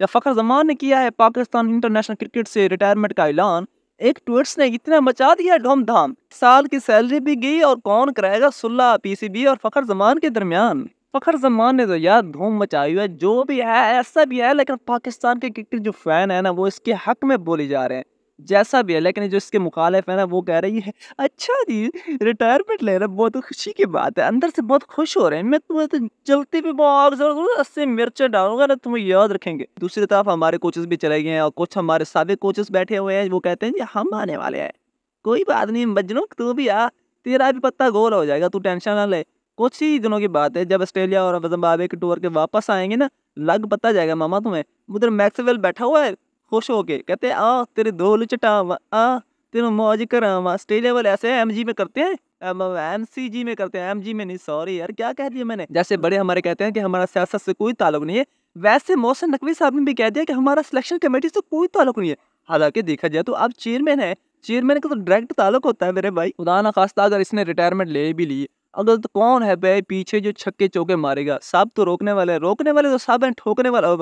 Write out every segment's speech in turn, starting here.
जब फ़खर जमान ने किया है पाकिस्तान इंटरनेशनल क्रिकेट से रिटायरमेंट का ऐलान एक ट्विट्स ने इतना मचा दिया धूमधाम साल की सैलरी भी गई और कौन कराएगा सुल्ला पीसीबी और फ़खर जमान के दरमियान फ़खर जमान ने तो यार धूम मचाई हुई है जो भी है ऐसा भी है लेकिन पाकिस्तान के क्रिकेट जो फैन है ना वो इसके हक में बोले जा रहे हैं जैसा भी है लेकिन जो इसके मुखालिफ है ना वो कह रही है अच्छा जी रिटायरमेंट ले रहे बहुत खुशी की बात है अंदर से बहुत खुश हो रहे हैं मैं तुम्हें तो जलती भी बहुत जरूर अस्सी मिर्चें डालूंगा ना तुम्हें याद रखेंगे दूसरी तरफ हमारे कोचेस भी चले गए हैं और कुछ हमारे सारे कोचेस बैठे हुए हैं वो कहते हैं जी हम आने वाले हैं कोई बात नहीं बजनू तू भी आ तेरा भी पत्ता गोल हो जाएगा तू टेंशन ना ले कुछ ही दिनों की बात है जब ऑस्ट्रेलिया और जिम्बाब्वे के टूर के वापस आएंगे ना लग पता जाएगा मामा तुम्हें उधर मैक्सवेल बैठा हुआ है खुश हो होके कहते हैं आ तेरे दो लुचटावा आ तेरे मौज करावा ऑस्ट्रेलिया वाले ऐसे एम जी में करते हैं एम सी जी में करते हैं एम जी में नहीं सॉरी यार क्या कह दिया मैंने जैसे बड़े हमारे कहते हैं कि हमारा सियासत से कोई ताल्लुक नहीं है वैसे मोहसिन नकवी साहब ने भी कह दिया कि हमारा सिलेक्शन कमेटी से कोई ताल्लुक नहीं है हालांकि देखा जाए तो अब चेयरमैन है चेयरमैन का तो डायरेक्ट ताल्लुक होता है मेरे भाई खुदा ना खास्ता अगर इसने रिटायरमेंट ले भी ली अगर तो कौन है बे पीछे जो छक्के चौके मारेगा साहब तो रोकने वाले रोकने वाले तो सब है ठोकने वाला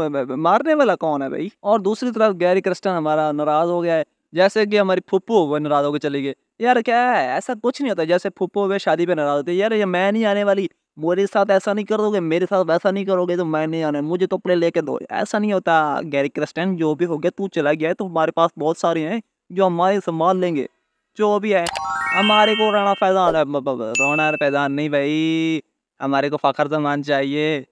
मारने वाला कौन है भाई और दूसरी तरफ गैरी क्रिस्टन हमारा नाराज हो गया है जैसे कि हमारी फुप्पो वह नाराज होकर चली गई यार क्या है ऐसा कुछ नहीं होता जैसे फुप्पो वे शादी पे नाराज होते यार ये मैं नहीं आने वाली मेरे साथ ऐसा नहीं करोगे मेरे साथ वैसा नहीं करोगे तो मैं नहीं आने मुझे तो अपने लेके दो ऐसा नहीं होता गैरी क्रिस्टन जो भी हो गया तू चला गया है तो हमारे पास बहुत सारे हैं जो हमारे संभाल लेंगे जो भी है हमारे को रोना फैजान रोना तो फैजान नहीं भाई हमारे को फ़खर जमान तो चाहिए